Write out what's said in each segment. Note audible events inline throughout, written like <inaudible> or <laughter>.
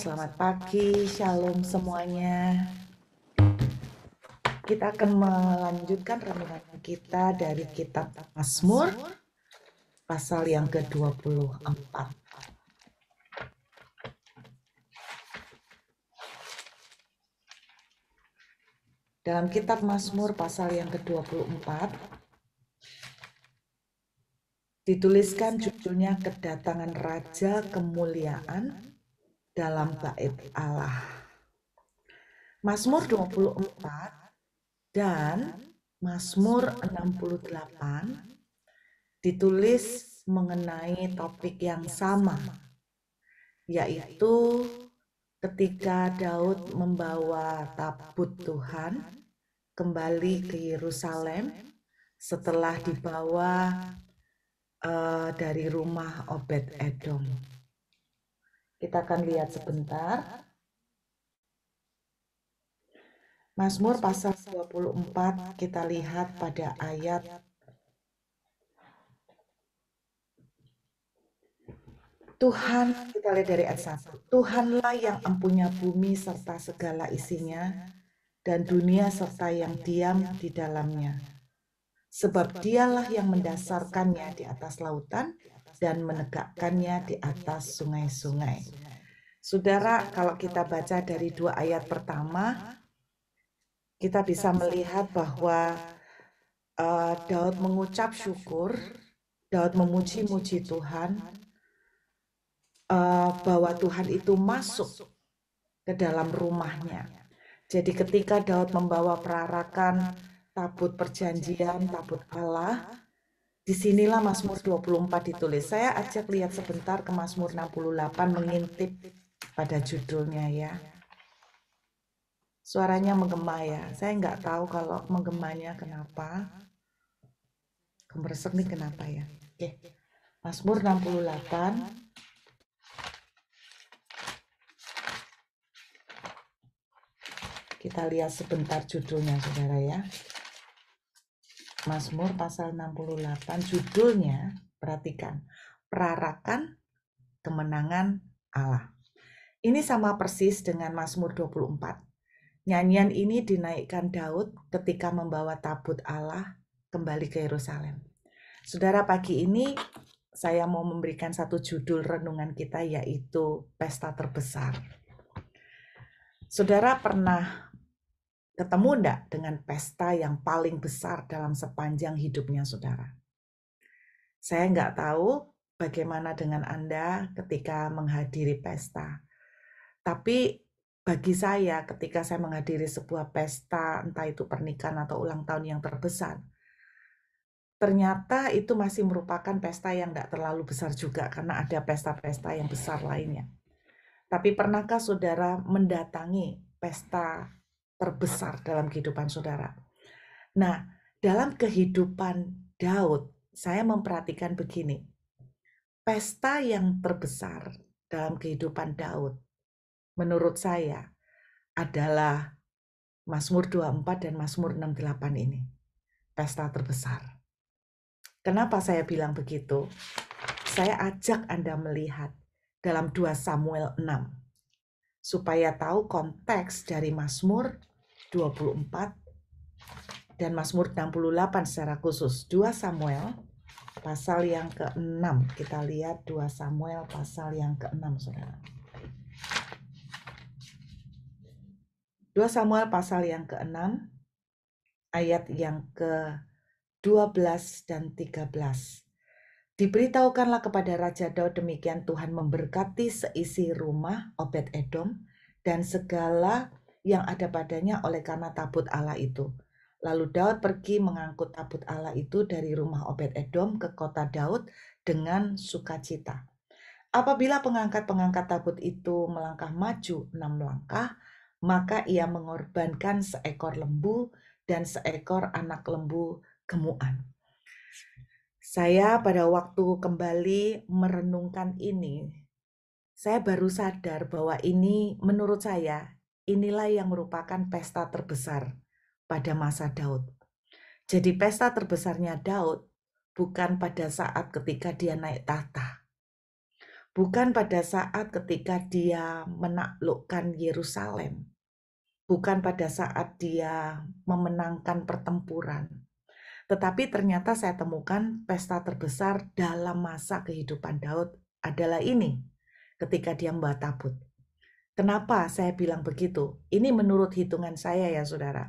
selamat pagi, shalom semuanya. Kita akan melanjutkan renungan kita dari kitab Mazmur pasal yang ke-24. Dalam kitab Mazmur pasal yang ke-24 dituliskan judulnya kedatangan raja kemuliaan dalam bait Allah. Mazmur 24 dan Mazmur 68 ditulis mengenai topik yang sama, yaitu ketika Daud membawa tabut Tuhan kembali ke Yerusalem setelah dibawa uh, dari rumah Obed Edom. Kita akan lihat sebentar. Mazmur pasal 24 kita lihat pada ayat Tuhan, kita lihat dari ayat 1. Tuhanlah yang empunya bumi serta segala isinya, dan dunia serta yang diam di dalamnya. Sebab dialah yang mendasarkannya di atas lautan dan menegakkannya di atas sungai-sungai. Saudara, kalau kita baca dari dua ayat pertama, kita bisa melihat bahwa uh, Daud mengucap syukur, Daud memuji-muji Tuhan, uh, bahwa Tuhan itu masuk ke dalam rumahnya. Jadi ketika Daud membawa perarakan tabut perjanjian, tabut Allah, Disinilah Mazmur 24 ditulis. Saya ajak lihat sebentar ke Mazmur 68 mengintip pada judulnya ya. Suaranya menggema ya. Saya nggak tahu kalau menggemanya kenapa. Kemeresek nih kenapa ya. Oke. Mazmur 68 kita lihat sebentar judulnya saudara ya Mazmur pasal 68 judulnya perhatikan perarakan kemenangan Allah. Ini sama persis dengan Mazmur 24. Nyanyian ini dinaikkan Daud ketika membawa tabut Allah kembali ke Yerusalem. Saudara pagi ini saya mau memberikan satu judul renungan kita yaitu pesta terbesar. Saudara pernah Ketemu ndak dengan pesta yang paling besar dalam sepanjang hidupnya saudara? Saya nggak tahu bagaimana dengan Anda ketika menghadiri pesta. Tapi bagi saya ketika saya menghadiri sebuah pesta, entah itu pernikahan atau ulang tahun yang terbesar, ternyata itu masih merupakan pesta yang tidak terlalu besar juga karena ada pesta-pesta yang besar lainnya. Tapi pernahkah saudara mendatangi pesta terbesar dalam kehidupan saudara. Nah, dalam kehidupan Daud, saya memperhatikan begini. Pesta yang terbesar dalam kehidupan Daud menurut saya adalah Mazmur 24 dan Mazmur 68 ini. Pesta terbesar. Kenapa saya bilang begitu? Saya ajak Anda melihat dalam 2 Samuel 6 supaya tahu konteks dari Mazmur 24 dan Mazmur 68 secara khusus. 2 Samuel pasal yang ke-6. Kita lihat 2 Samuel pasal yang ke-6, Saudara. 2 Samuel pasal yang ke-6 ayat yang ke-12 dan 13. Diberitahukanlah kepada Raja Daud demikian Tuhan memberkati seisi rumah Obed Edom dan segala yang ada padanya oleh karena tabut Allah itu. Lalu Daud pergi mengangkut tabut Allah itu dari rumah Obed Edom ke kota Daud dengan sukacita. Apabila pengangkat-pengangkat tabut itu melangkah maju enam langkah, maka ia mengorbankan seekor lembu dan seekor anak lembu gemuan. Saya pada waktu kembali merenungkan ini, saya baru sadar bahwa ini menurut saya inilah yang merupakan pesta terbesar pada masa Daud. Jadi pesta terbesarnya Daud bukan pada saat ketika dia naik tahta. Bukan pada saat ketika dia menaklukkan Yerusalem. Bukan pada saat dia memenangkan pertempuran. Tetapi ternyata saya temukan pesta terbesar dalam masa kehidupan Daud adalah ini. Ketika dia membawa tabut. Kenapa saya bilang begitu? Ini menurut hitungan saya ya saudara.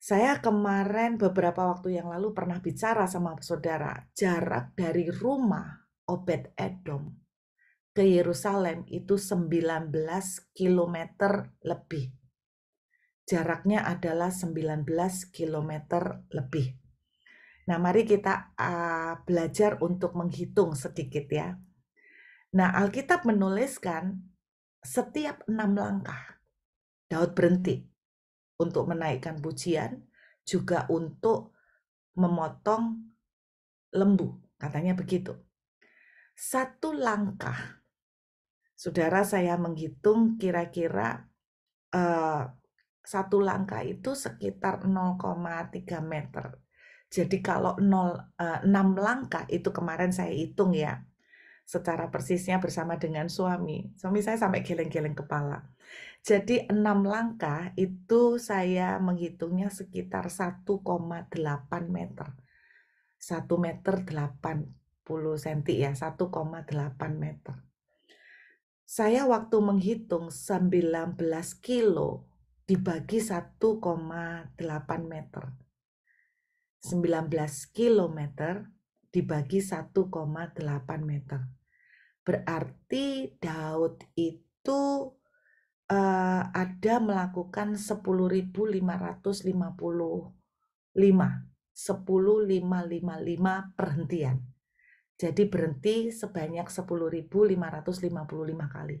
Saya kemarin beberapa waktu yang lalu pernah bicara sama saudara, jarak dari rumah Obed Edom ke Yerusalem itu 19 km lebih. Jaraknya adalah 19 km lebih. Nah, mari kita uh, belajar untuk menghitung sedikit ya. Nah, Alkitab menuliskan setiap enam langkah Daud berhenti untuk menaikkan pujian, juga untuk memotong lembu, katanya begitu. Satu langkah, saudara saya menghitung kira-kira eh, satu langkah itu sekitar 0,3 meter. Jadi kalau 0, eh, 6 langkah itu kemarin saya hitung ya, secara persisnya bersama dengan suami. Suami saya sampai geleng-geleng kepala. Jadi enam langkah itu saya menghitungnya sekitar 1,8 meter. 1 meter 80 cm ya, 1,8 meter. Saya waktu menghitung 19 kilo dibagi 1,8 meter. 19 kilometer dibagi 1,8 meter. Berarti Daud itu uh, ada melakukan 10.555 10555 perhentian. Jadi berhenti sebanyak 10.555 kali.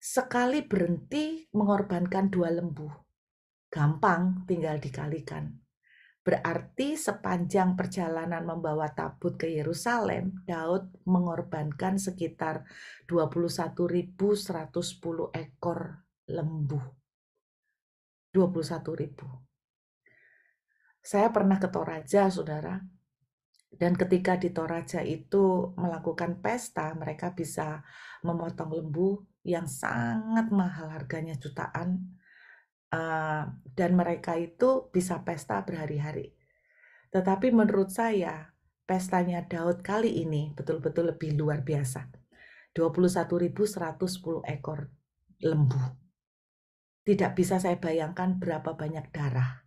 Sekali berhenti mengorbankan dua lembu. Gampang tinggal dikalikan. Berarti sepanjang perjalanan membawa tabut ke Yerusalem, Daud mengorbankan sekitar 21.110 ekor lembu. 21.000. Saya pernah ke Toraja, Saudara. Dan ketika di Toraja itu melakukan pesta, mereka bisa memotong lembu yang sangat mahal harganya jutaan dan mereka itu bisa pesta berhari-hari. Tetapi menurut saya, pestanya Daud kali ini betul-betul lebih luar biasa. 21.110 ekor lembu. Tidak bisa saya bayangkan berapa banyak darah.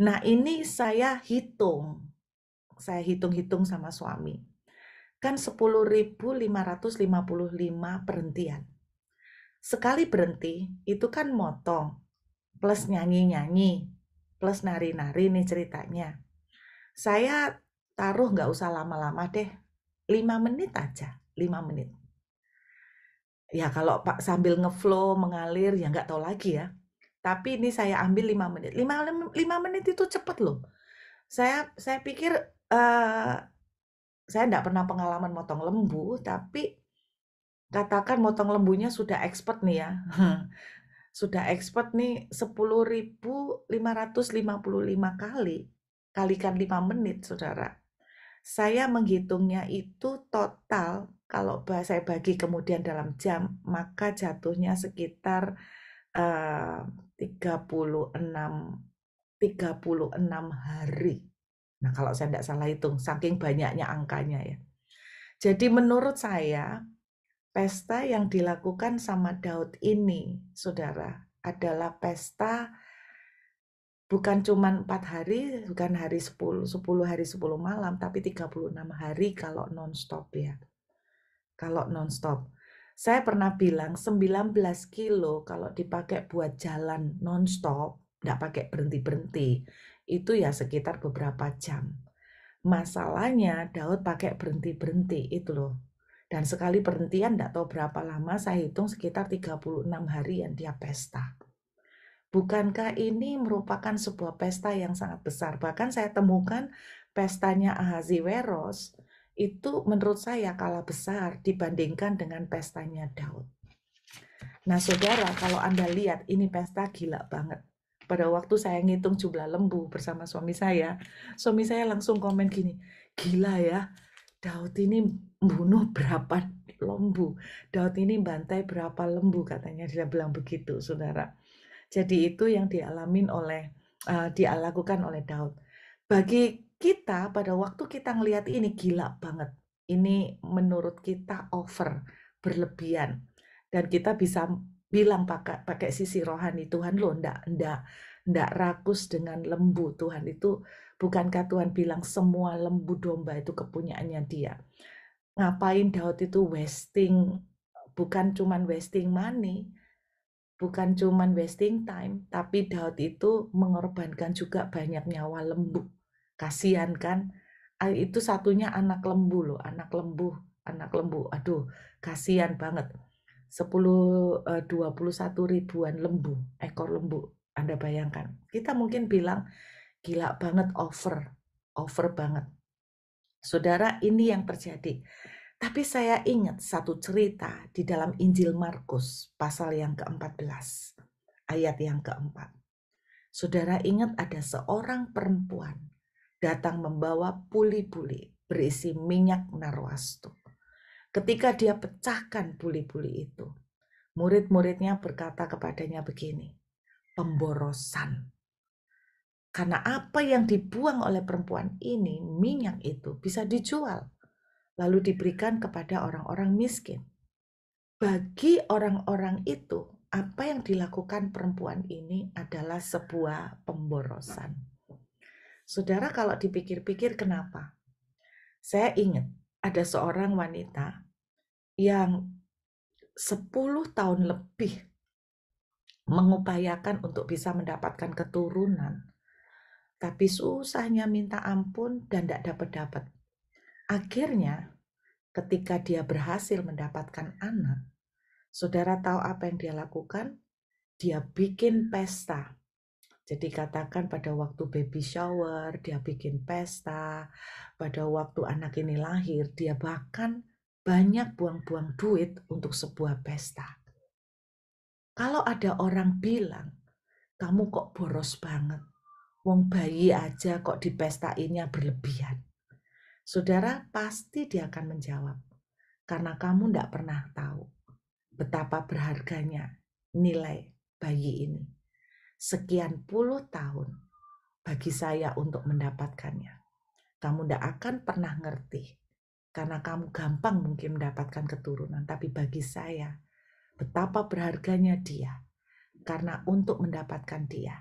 Nah, ini saya hitung. Saya hitung-hitung sama suami. Kan 10.555 perhentian. Sekali berhenti, itu kan motong plus nyanyi-nyanyi, plus nari-nari nih ceritanya. Saya taruh nggak usah lama-lama deh, 5 menit aja, 5 menit. Ya kalau Pak sambil ngeflow, mengalir, ya nggak tahu lagi ya. Tapi ini saya ambil 5 menit. 5, 5 menit itu cepet loh. Saya saya pikir uh, saya nggak pernah pengalaman motong lembu, tapi katakan motong lembunya sudah expert nih ya. <laughs> sudah ekspor nih 10.555 kali kalikan 5 menit saudara saya menghitungnya itu total kalau saya bagi kemudian dalam jam maka jatuhnya sekitar uh, 36 36 hari nah kalau saya tidak salah hitung saking banyaknya angkanya ya jadi menurut saya Pesta yang dilakukan sama Daud ini, saudara, adalah pesta bukan cuma empat hari, bukan hari 10, 10 hari 10 malam, tapi 36 hari kalau non-stop ya. Kalau non-stop. Saya pernah bilang 19 kilo kalau dipakai buat jalan non-stop, nggak pakai berhenti-berhenti, itu ya sekitar beberapa jam. Masalahnya Daud pakai berhenti-berhenti itu loh dan sekali perhentian tidak tahu berapa lama saya hitung sekitar 36 hari yang dia pesta. Bukankah ini merupakan sebuah pesta yang sangat besar? Bahkan saya temukan pestanya Ahasiweros itu menurut saya kalah besar dibandingkan dengan pestanya Daud. Nah saudara, kalau Anda lihat ini pesta gila banget. Pada waktu saya ngitung jumlah lembu bersama suami saya, suami saya langsung komen gini, gila ya, Daud ini bunuh berapa lembu, Daud ini bantai berapa lembu katanya dia bilang begitu, saudara. Jadi itu yang dialamin oleh uh, dialakukan oleh Daud. Bagi kita pada waktu kita ngelihat ini gila banget. Ini menurut kita over, berlebihan. Dan kita bisa bilang pakai pakai sisi rohani Tuhan lo ndak ndak ndak rakus dengan lembu Tuhan itu Bukankah Tuhan bilang semua lembu domba itu kepunyaannya dia? Ngapain Daud itu wasting, bukan cuman wasting money, bukan cuman wasting time, tapi Daud itu mengorbankan juga banyak nyawa lembu. Kasian kan? Itu satunya anak lembu loh, anak lembu, anak lembu. Aduh, kasian banget. 10 21 eh, ribuan lembu, ekor lembu. Anda bayangkan. Kita mungkin bilang gila banget over, over banget. Saudara, ini yang terjadi. Tapi saya ingat satu cerita di dalam Injil Markus pasal yang ke-14, ayat yang keempat. Saudara ingat ada seorang perempuan datang membawa puli-puli berisi minyak narwastu. Ketika dia pecahkan puli-puli itu, murid-muridnya berkata kepadanya begini, pemborosan. Karena apa yang dibuang oleh perempuan ini, minyak itu bisa dijual, lalu diberikan kepada orang-orang miskin. Bagi orang-orang itu, apa yang dilakukan perempuan ini adalah sebuah pemborosan. Saudara, kalau dipikir-pikir, kenapa? Saya ingat ada seorang wanita yang 10 tahun lebih mengupayakan untuk bisa mendapatkan keturunan tapi susahnya minta ampun dan tidak dapat-dapat. Akhirnya, ketika dia berhasil mendapatkan anak, saudara tahu apa yang dia lakukan? Dia bikin pesta. Jadi katakan pada waktu baby shower, dia bikin pesta. Pada waktu anak ini lahir, dia bahkan banyak buang-buang duit untuk sebuah pesta. Kalau ada orang bilang, kamu kok boros banget, Wong bayi aja kok ini berlebihan. Saudara pasti dia akan menjawab, karena kamu tidak pernah tahu betapa berharganya nilai bayi ini. Sekian puluh tahun bagi saya untuk mendapatkannya. Kamu tidak akan pernah ngerti, karena kamu gampang mungkin mendapatkan keturunan, tapi bagi saya betapa berharganya dia, karena untuk mendapatkan dia,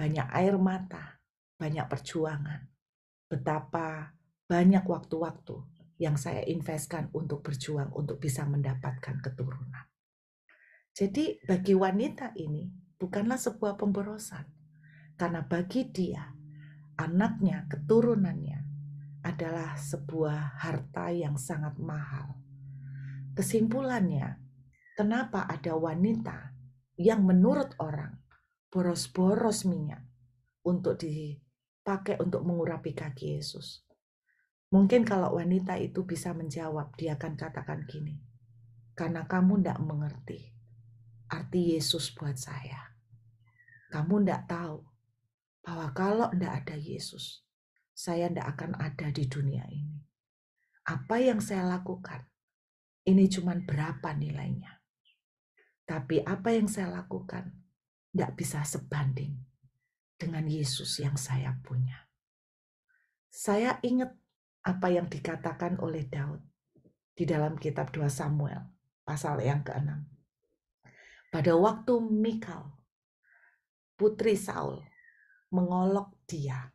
banyak air mata, banyak perjuangan, betapa banyak waktu-waktu yang saya investkan untuk berjuang untuk bisa mendapatkan keturunan. Jadi bagi wanita ini bukanlah sebuah pemborosan, karena bagi dia anaknya, keturunannya adalah sebuah harta yang sangat mahal. Kesimpulannya, kenapa ada wanita yang menurut orang boros-boros minyak untuk dipakai untuk mengurapi kaki Yesus. Mungkin kalau wanita itu bisa menjawab, dia akan katakan gini, karena kamu tidak mengerti arti Yesus buat saya. Kamu tidak tahu bahwa kalau tidak ada Yesus, saya tidak akan ada di dunia ini. Apa yang saya lakukan, ini cuma berapa nilainya. Tapi apa yang saya lakukan tidak bisa sebanding dengan Yesus yang saya punya. Saya ingat apa yang dikatakan oleh Daud di dalam kitab 2 Samuel pasal yang ke-6. Pada waktu Mikal, putri Saul, mengolok dia.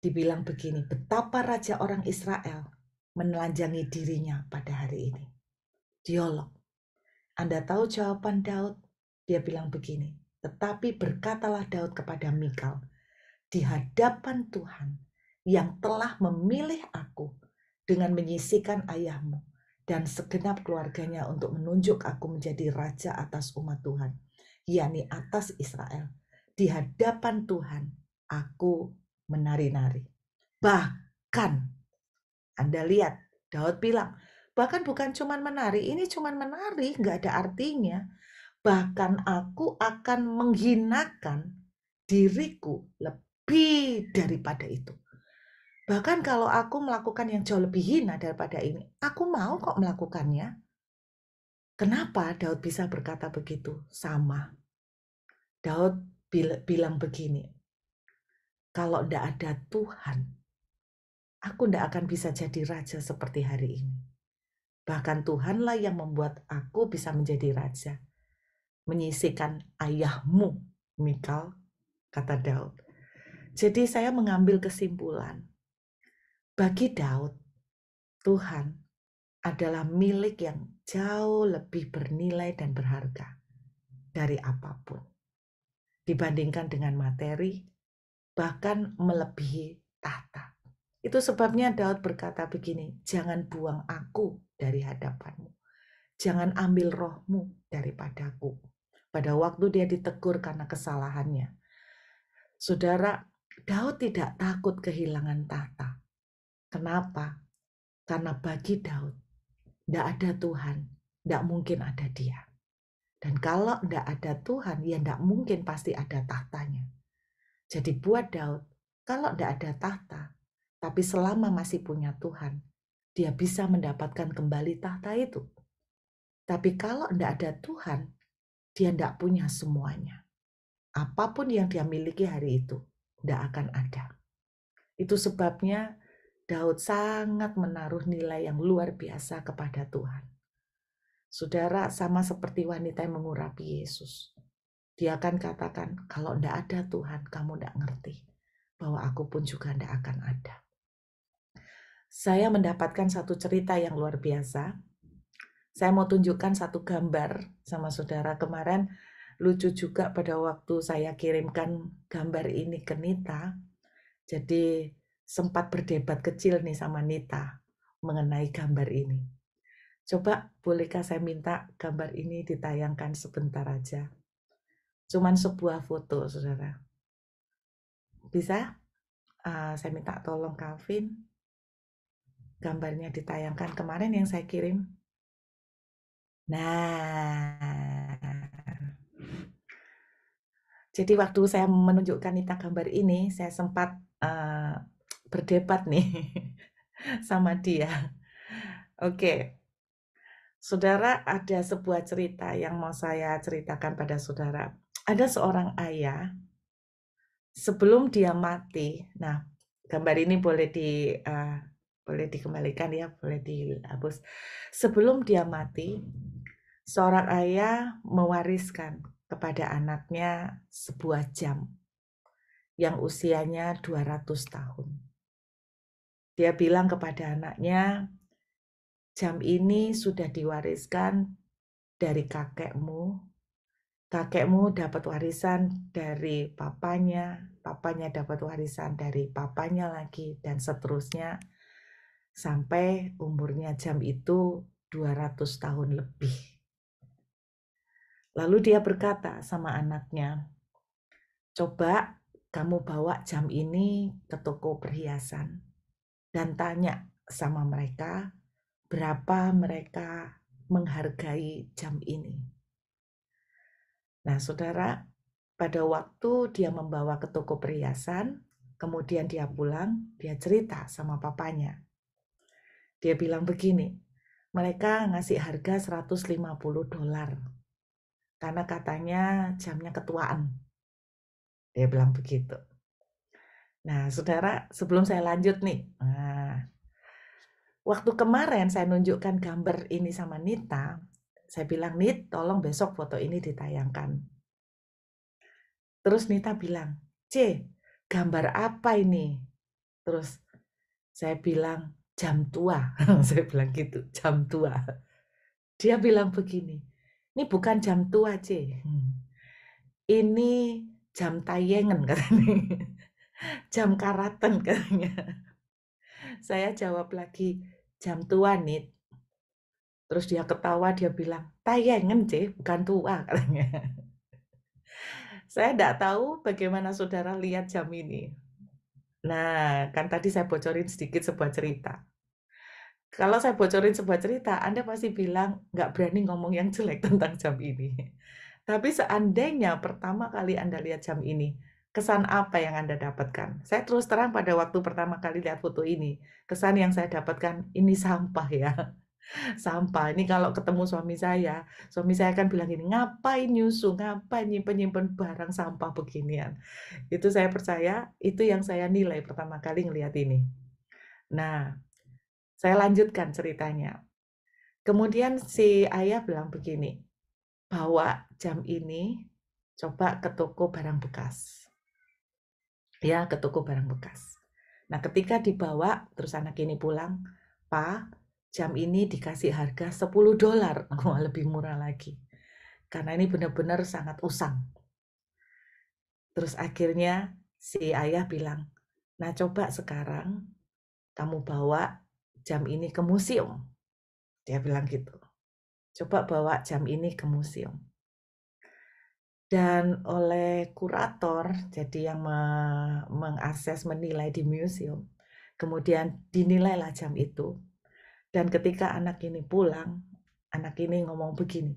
Dibilang begini, betapa raja orang Israel menelanjangi dirinya pada hari ini. Diolok. Anda tahu jawaban Daud? Dia bilang begini, tetapi berkatalah Daud kepada Mikal, di hadapan Tuhan yang telah memilih aku dengan menyisikan ayahmu dan segenap keluarganya untuk menunjuk aku menjadi raja atas umat Tuhan, yakni atas Israel. Di hadapan Tuhan, aku menari-nari. Bahkan, Anda lihat, Daud bilang, bahkan bukan cuman menari, ini cuman menari, nggak ada artinya bahkan aku akan menghinakan diriku lebih daripada itu. Bahkan kalau aku melakukan yang jauh lebih hina daripada ini, aku mau kok melakukannya. Kenapa Daud bisa berkata begitu? Sama. Daud bilang begini, kalau tidak ada Tuhan, aku tidak akan bisa jadi raja seperti hari ini. Bahkan Tuhanlah yang membuat aku bisa menjadi raja menyisikan ayahmu, Mikal, kata Daud. Jadi saya mengambil kesimpulan, bagi Daud, Tuhan adalah milik yang jauh lebih bernilai dan berharga dari apapun. Dibandingkan dengan materi, bahkan melebihi tata. Itu sebabnya Daud berkata begini, jangan buang aku dari hadapanmu. Jangan ambil rohmu daripadaku pada waktu dia ditegur karena kesalahannya. Saudara, Daud tidak takut kehilangan tahta. Kenapa? Karena bagi Daud, tidak ada Tuhan, tidak mungkin ada dia. Dan kalau tidak ada Tuhan, ya tidak mungkin pasti ada tahtanya. Jadi buat Daud, kalau tidak ada tahta, tapi selama masih punya Tuhan, dia bisa mendapatkan kembali tahta itu. Tapi kalau tidak ada Tuhan, dia tidak punya semuanya. Apapun yang dia miliki hari itu, tidak akan ada. Itu sebabnya Daud sangat menaruh nilai yang luar biasa kepada Tuhan. Saudara, sama seperti wanita yang mengurapi Yesus. Dia akan katakan, kalau tidak ada Tuhan, kamu tidak ngerti bahwa aku pun juga tidak akan ada. Saya mendapatkan satu cerita yang luar biasa saya mau tunjukkan satu gambar sama saudara kemarin lucu juga pada waktu saya kirimkan gambar ini ke Nita. Jadi sempat berdebat kecil nih sama Nita mengenai gambar ini. Coba bolehkah saya minta gambar ini ditayangkan sebentar aja? Cuman sebuah foto, saudara. Bisa? Uh, saya minta tolong Calvin. Gambarnya ditayangkan kemarin yang saya kirim Nah, jadi waktu saya menunjukkan nita gambar ini, saya sempat uh, berdebat nih <laughs> sama dia. Oke, saudara ada sebuah cerita yang mau saya ceritakan pada saudara. Ada seorang ayah sebelum dia mati. Nah, gambar ini boleh di uh, boleh dikembalikan ya, boleh dihapus. Sebelum dia mati, seorang ayah mewariskan kepada anaknya sebuah jam yang usianya 200 tahun. Dia bilang kepada anaknya, jam ini sudah diwariskan dari kakekmu. Kakekmu dapat warisan dari papanya, papanya dapat warisan dari papanya lagi, dan seterusnya sampai umurnya jam itu 200 tahun lebih. Lalu dia berkata sama anaknya, "Coba kamu bawa jam ini ke toko perhiasan dan tanya sama mereka berapa mereka menghargai jam ini." Nah, saudara, pada waktu dia membawa ke toko perhiasan, kemudian dia pulang, dia cerita sama papanya. Dia bilang begini, mereka ngasih harga 150 dolar karena katanya jamnya ketuaan. Dia bilang begitu. Nah, saudara, sebelum saya lanjut nih, nah, waktu kemarin saya nunjukkan gambar ini sama Nita, saya bilang, Nit, tolong besok foto ini ditayangkan. Terus Nita bilang, C, gambar apa ini? Terus saya bilang, jam tua. <laughs> saya bilang gitu, jam tua. Dia bilang begini, ini bukan jam tua C hmm. ini jam Tayengan katanya jam karaten katanya saya jawab lagi jam tua nih terus dia ketawa dia bilang Tayengan C bukan tua <laughs> katanya saya tidak tahu bagaimana saudara lihat jam ini. Nah, kan tadi saya bocorin sedikit sebuah cerita kalau saya bocorin sebuah cerita, Anda pasti bilang nggak berani ngomong yang jelek tentang jam ini. Tapi seandainya pertama kali Anda lihat jam ini, kesan apa yang Anda dapatkan? Saya terus terang pada waktu pertama kali lihat foto ini, kesan yang saya dapatkan ini sampah ya. Sampah. Ini kalau ketemu suami saya, suami saya akan bilang ini ngapain nyusu, ngapain nyimpen-nyimpen barang sampah beginian. Itu saya percaya, itu yang saya nilai pertama kali ngelihat ini. Nah, saya lanjutkan ceritanya. Kemudian si ayah bilang begini, bawa jam ini coba ke toko barang bekas. Ya, ke toko barang bekas. Nah, ketika dibawa, terus anak ini pulang, Pak, jam ini dikasih harga 10 dolar. oh, <laughs> lebih murah lagi. Karena ini benar-benar sangat usang. Terus akhirnya si ayah bilang, nah coba sekarang kamu bawa jam ini ke museum. Dia bilang gitu. Coba bawa jam ini ke museum. Dan oleh kurator, jadi yang mengakses menilai di museum, kemudian dinilailah jam itu. Dan ketika anak ini pulang, anak ini ngomong begini,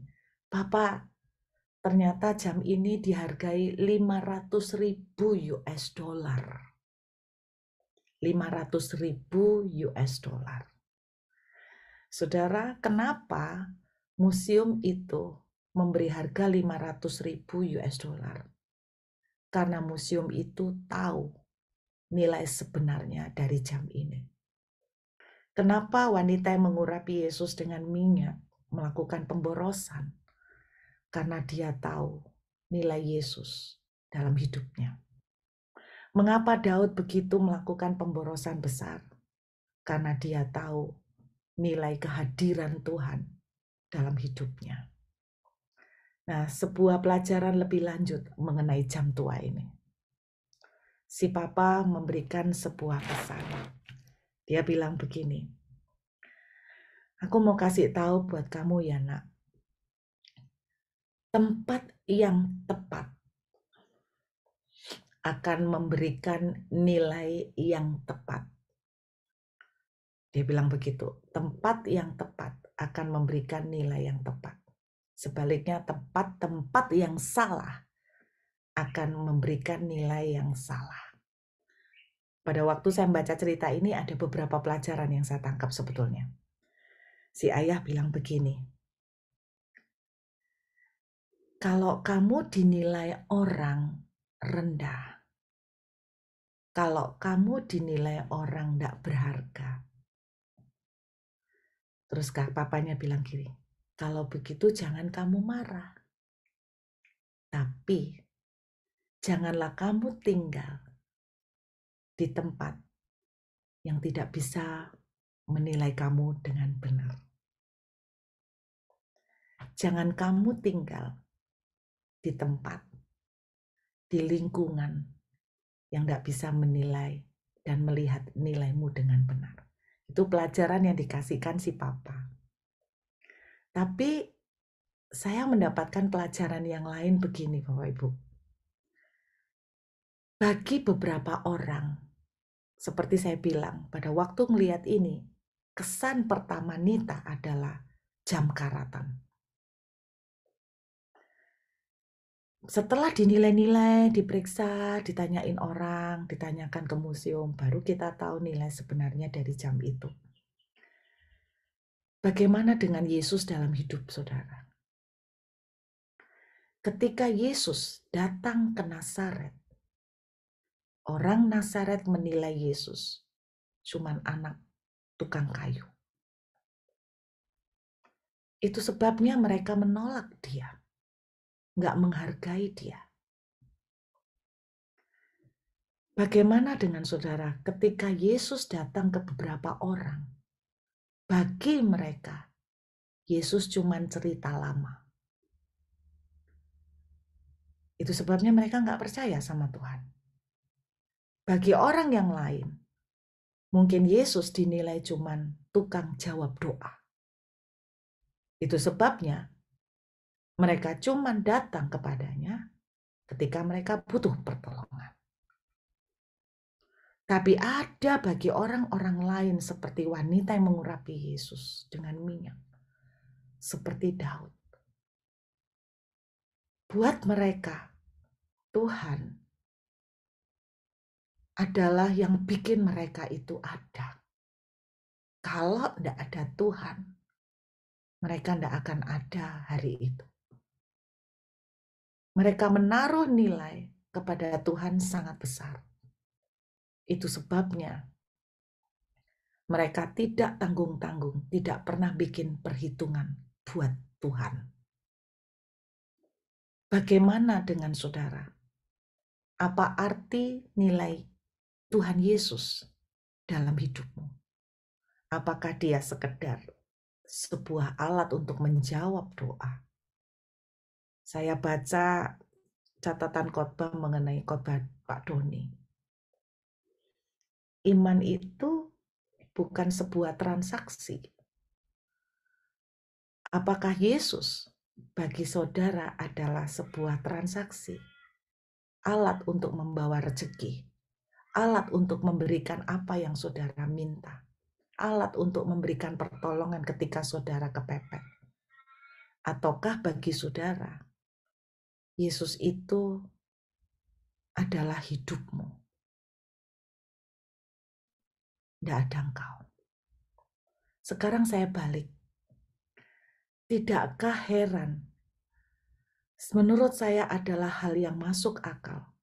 Papa, ternyata jam ini dihargai 500 ribu US dollar. 500 ribu US dollar. Saudara, kenapa museum itu memberi harga 500 ribu US dollar? Karena museum itu tahu nilai sebenarnya dari jam ini. Kenapa wanita yang mengurapi Yesus dengan minyak melakukan pemborosan? Karena dia tahu nilai Yesus dalam hidupnya. Mengapa Daud begitu melakukan pemborosan besar? Karena dia tahu nilai kehadiran Tuhan dalam hidupnya. Nah, sebuah pelajaran lebih lanjut mengenai jam tua ini. Si papa memberikan sebuah pesan. Dia bilang begini, Aku mau kasih tahu buat kamu ya nak. Tempat yang tepat akan memberikan nilai yang tepat. Dia bilang begitu, tempat yang tepat akan memberikan nilai yang tepat. Sebaliknya tempat-tempat yang salah akan memberikan nilai yang salah. Pada waktu saya membaca cerita ini ada beberapa pelajaran yang saya tangkap sebetulnya. Si ayah bilang begini, kalau kamu dinilai orang rendah, kalau kamu dinilai orang tidak berharga. Terus kak papanya bilang gini, kalau begitu jangan kamu marah. Tapi janganlah kamu tinggal di tempat yang tidak bisa menilai kamu dengan benar. Jangan kamu tinggal di tempat, di lingkungan yang tidak bisa menilai dan melihat nilaimu dengan benar. Itu pelajaran yang dikasihkan si papa. Tapi saya mendapatkan pelajaran yang lain begini Bapak Ibu. Bagi beberapa orang, seperti saya bilang, pada waktu melihat ini, kesan pertama Nita adalah jam karatan. setelah dinilai-nilai, diperiksa, ditanyain orang, ditanyakan ke museum, baru kita tahu nilai sebenarnya dari jam itu. Bagaimana dengan Yesus dalam hidup saudara? Ketika Yesus datang ke Nazaret, orang Nazaret menilai Yesus cuman anak tukang kayu. Itu sebabnya mereka menolak dia nggak menghargai dia. Bagaimana dengan saudara ketika Yesus datang ke beberapa orang? Bagi mereka, Yesus cuma cerita lama. Itu sebabnya mereka nggak percaya sama Tuhan. Bagi orang yang lain, mungkin Yesus dinilai cuman tukang jawab doa. Itu sebabnya mereka cuma datang kepadanya ketika mereka butuh pertolongan. Tapi ada bagi orang-orang lain seperti wanita yang mengurapi Yesus dengan minyak. Seperti Daud. Buat mereka, Tuhan adalah yang bikin mereka itu ada. Kalau tidak ada Tuhan, mereka tidak akan ada hari itu. Mereka menaruh nilai kepada Tuhan sangat besar. Itu sebabnya mereka tidak tanggung-tanggung, tidak pernah bikin perhitungan buat Tuhan. Bagaimana dengan saudara? Apa arti nilai Tuhan Yesus dalam hidupmu? Apakah dia sekedar sebuah alat untuk menjawab doa? saya baca catatan khotbah mengenai khotbah Pak Doni. Iman itu bukan sebuah transaksi. Apakah Yesus bagi saudara adalah sebuah transaksi? Alat untuk membawa rezeki, alat untuk memberikan apa yang saudara minta, alat untuk memberikan pertolongan ketika saudara kepepet. Ataukah bagi saudara Yesus itu adalah hidupmu. Tidak ada engkau. Sekarang saya balik. Tidakkah heran? Menurut saya adalah hal yang masuk akal.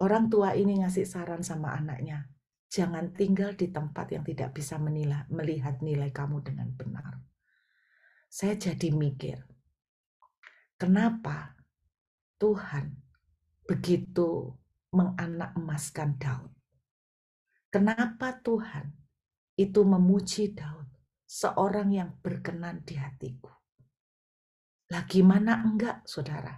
Orang tua ini ngasih saran sama anaknya, jangan tinggal di tempat yang tidak bisa menilai, melihat nilai kamu dengan benar. Saya jadi mikir, kenapa Tuhan begitu menganak emaskan Daud. Kenapa Tuhan itu memuji Daud, seorang yang berkenan di hatiku. Lagi mana enggak, saudara?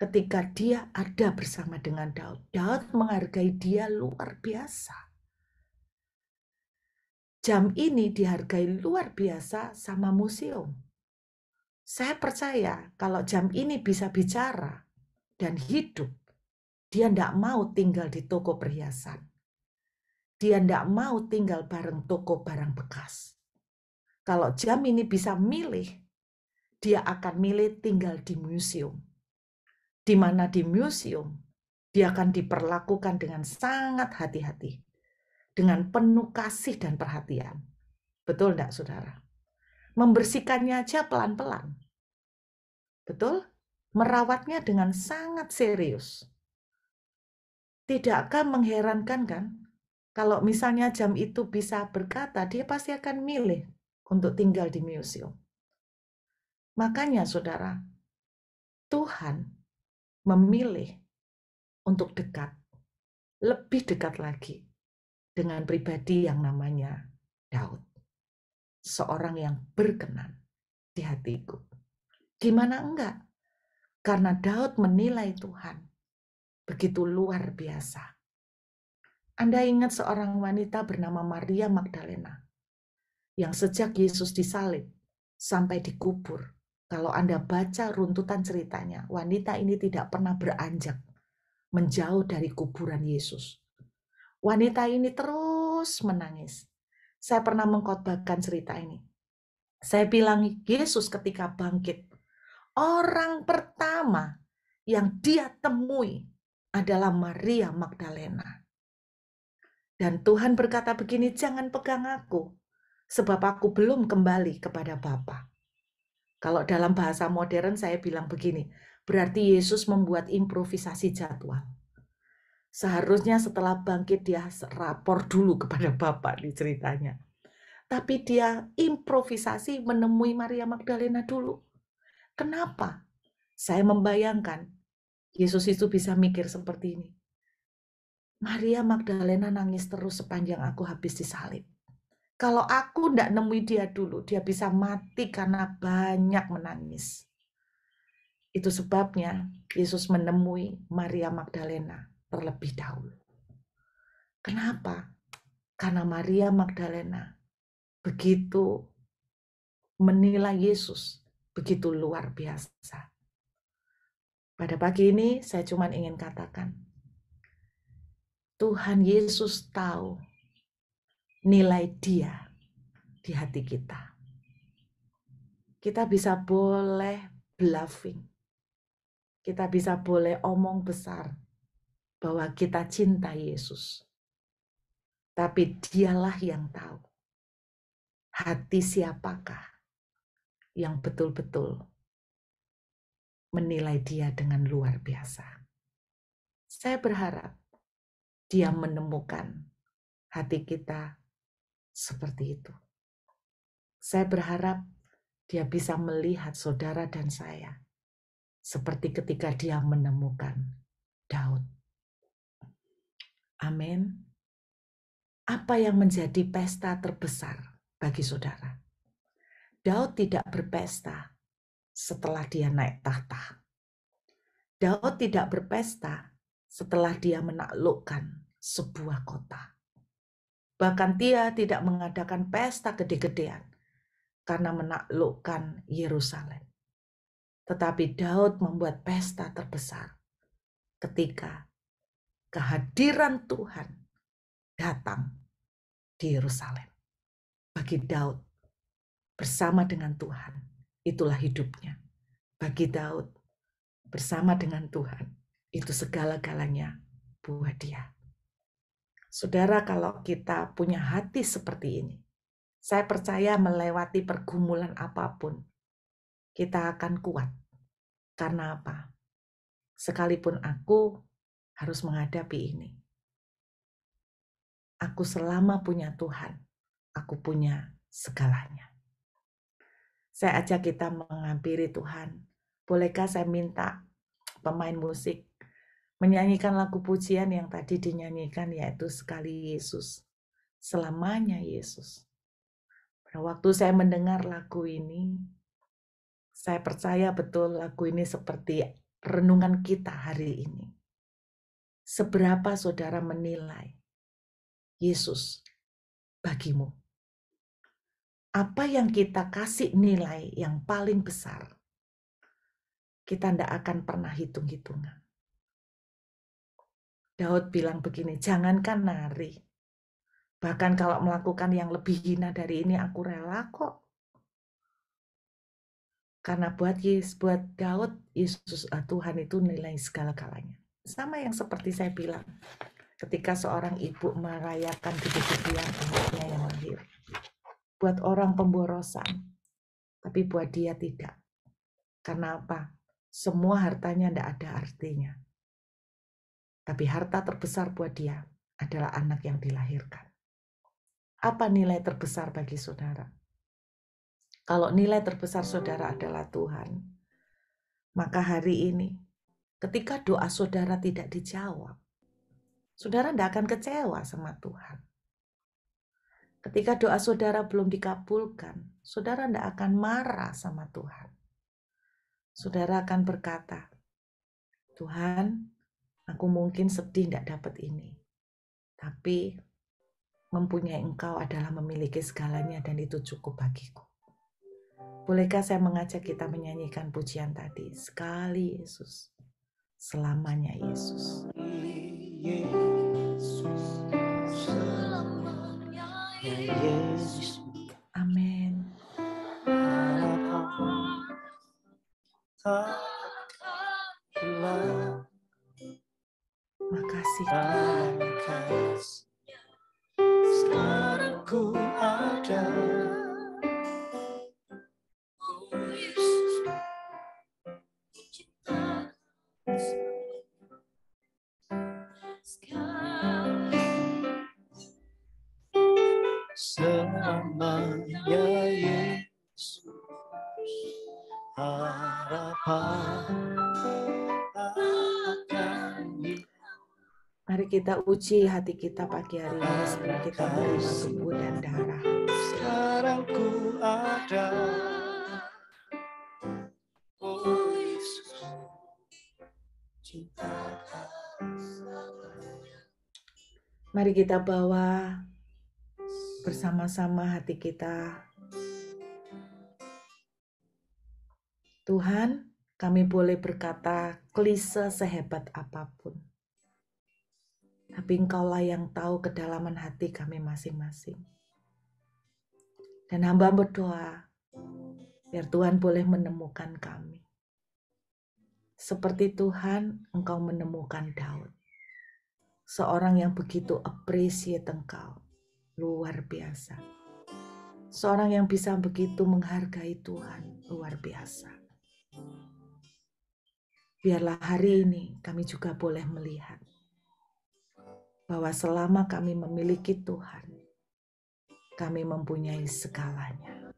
Ketika dia ada bersama dengan Daud, Daud menghargai dia luar biasa. Jam ini dihargai luar biasa sama museum saya percaya kalau jam ini bisa bicara dan hidup, dia tidak mau tinggal di toko perhiasan. Dia tidak mau tinggal bareng toko barang bekas. Kalau jam ini bisa milih, dia akan milih tinggal di museum. Di mana di museum, dia akan diperlakukan dengan sangat hati-hati, dengan penuh kasih dan perhatian. Betul tidak, saudara? membersihkannya aja pelan-pelan. Betul? Merawatnya dengan sangat serius. Tidakkah mengherankan kan? Kalau misalnya jam itu bisa berkata, dia pasti akan milih untuk tinggal di museum. Makanya saudara, Tuhan memilih untuk dekat, lebih dekat lagi dengan pribadi yang namanya Daud seorang yang berkenan di hatiku. Gimana enggak? Karena Daud menilai Tuhan begitu luar biasa. Anda ingat seorang wanita bernama Maria Magdalena yang sejak Yesus disalib sampai dikubur. Kalau Anda baca runtutan ceritanya, wanita ini tidak pernah beranjak menjauh dari kuburan Yesus. Wanita ini terus menangis saya pernah mengkhotbahkan cerita ini. Saya bilang Yesus ketika bangkit, orang pertama yang dia temui adalah Maria Magdalena. Dan Tuhan berkata begini, jangan pegang aku, sebab aku belum kembali kepada Bapa. Kalau dalam bahasa modern saya bilang begini, berarti Yesus membuat improvisasi jadwal. Seharusnya setelah bangkit dia rapor dulu kepada Bapak di ceritanya. Tapi dia improvisasi menemui Maria Magdalena dulu. Kenapa? Saya membayangkan Yesus itu bisa mikir seperti ini. Maria Magdalena nangis terus sepanjang aku habis disalib. Kalau aku tidak nemui dia dulu, dia bisa mati karena banyak menangis. Itu sebabnya Yesus menemui Maria Magdalena terlebih dahulu. Kenapa? Karena Maria Magdalena begitu menilai Yesus, begitu luar biasa. Pada pagi ini saya cuma ingin katakan, Tuhan Yesus tahu nilai dia di hati kita. Kita bisa boleh bluffing. Kita bisa boleh omong besar bahwa kita cinta Yesus. Tapi dialah yang tahu hati siapakah yang betul-betul menilai dia dengan luar biasa. Saya berharap dia menemukan hati kita seperti itu. Saya berharap dia bisa melihat saudara dan saya seperti ketika dia menemukan Daud Amin. Apa yang menjadi pesta terbesar bagi saudara? Daud tidak berpesta setelah dia naik tahta. Daud tidak berpesta setelah dia menaklukkan sebuah kota. Bahkan dia tidak mengadakan pesta gede-gedean karena menaklukkan Yerusalem. Tetapi Daud membuat pesta terbesar ketika kehadiran Tuhan datang di Yerusalem. Bagi Daud, bersama dengan Tuhan, itulah hidupnya. Bagi Daud, bersama dengan Tuhan, itu segala-galanya buat dia. Saudara, kalau kita punya hati seperti ini, saya percaya melewati pergumulan apapun, kita akan kuat. Karena apa? Sekalipun aku harus menghadapi ini. Aku selama punya Tuhan, aku punya segalanya. Saya ajak kita menghampiri Tuhan. Bolehkah saya minta pemain musik menyanyikan lagu pujian yang tadi dinyanyikan yaitu sekali Yesus, selamanya Yesus. Pada waktu saya mendengar lagu ini, saya percaya betul lagu ini seperti renungan kita hari ini seberapa saudara menilai Yesus bagimu. Apa yang kita kasih nilai yang paling besar, kita tidak akan pernah hitung-hitungan. Daud bilang begini, jangankan nari, bahkan kalau melakukan yang lebih hina dari ini aku rela kok. Karena buat Yesus, buat Daud, Yesus eh, Tuhan itu nilai segala-galanya sama yang seperti saya bilang ketika seorang ibu merayakan kebahagiaan anaknya yang lahir buat orang pemborosan tapi buat dia tidak karena apa semua hartanya tidak ada artinya tapi harta terbesar buat dia adalah anak yang dilahirkan apa nilai terbesar bagi saudara kalau nilai terbesar saudara adalah Tuhan maka hari ini ketika doa saudara tidak dijawab, saudara tidak akan kecewa sama Tuhan. Ketika doa saudara belum dikabulkan, saudara tidak akan marah sama Tuhan. Saudara akan berkata, Tuhan, aku mungkin sedih tidak dapat ini. Tapi mempunyai engkau adalah memiliki segalanya dan itu cukup bagiku. Bolehkah saya mengajak kita menyanyikan pujian tadi? Sekali Yesus selamanya Yesus. Amin. Makasih. Makasih. Sekarang ku Kita uji hati kita pagi hari ini setelah kita menerima tubuh dan darah. Sekarang ku ada. Mari kita bawa bersama-sama hati kita. Tuhan, kami boleh berkata klise sehebat apapun tapi Engkaulah yang tahu kedalaman hati kami masing-masing. Dan hamba berdoa biar Tuhan boleh menemukan kami. Seperti Tuhan, Engkau menemukan Daud. Seorang yang begitu appreciate Engkau. Luar biasa. Seorang yang bisa begitu menghargai Tuhan. Luar biasa. Biarlah hari ini kami juga boleh melihat bahwa selama kami memiliki Tuhan, kami mempunyai segalanya.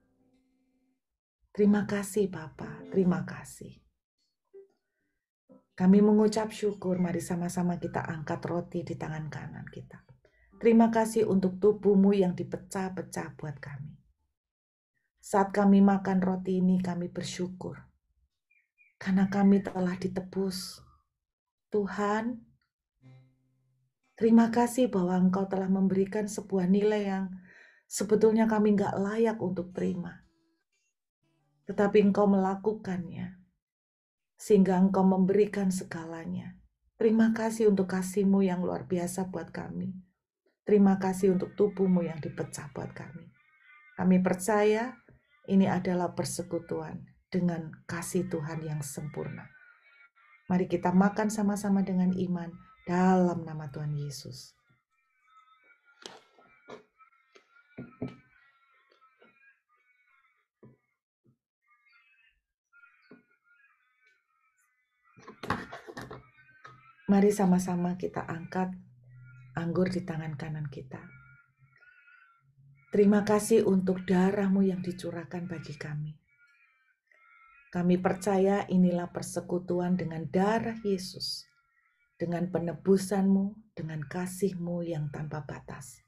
Terima kasih Bapa, terima kasih. Kami mengucap syukur, mari sama-sama kita angkat roti di tangan kanan kita. Terima kasih untuk tubuhmu yang dipecah-pecah buat kami. Saat kami makan roti ini, kami bersyukur. Karena kami telah ditebus. Tuhan, Terima kasih bahwa Engkau telah memberikan sebuah nilai yang sebetulnya kami nggak layak untuk terima. Tetapi Engkau melakukannya, sehingga Engkau memberikan segalanya. Terima kasih untuk kasihmu yang luar biasa buat kami. Terima kasih untuk tubuhmu yang dipecah buat kami. Kami percaya ini adalah persekutuan dengan kasih Tuhan yang sempurna. Mari kita makan sama-sama dengan iman dalam nama Tuhan Yesus. Mari sama-sama kita angkat anggur di tangan kanan kita. Terima kasih untuk darahmu yang dicurahkan bagi kami. Kami percaya inilah persekutuan dengan darah Yesus dengan penebusanmu, dengan kasihmu yang tanpa batas.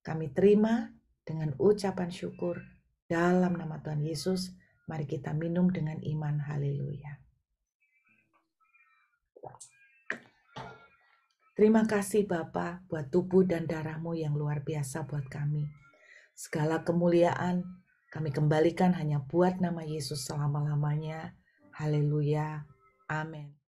Kami terima dengan ucapan syukur dalam nama Tuhan Yesus. Mari kita minum dengan iman. Haleluya. Terima kasih Bapa buat tubuh dan darahmu yang luar biasa buat kami. Segala kemuliaan kami kembalikan hanya buat nama Yesus selama-lamanya. Haleluya. Amin.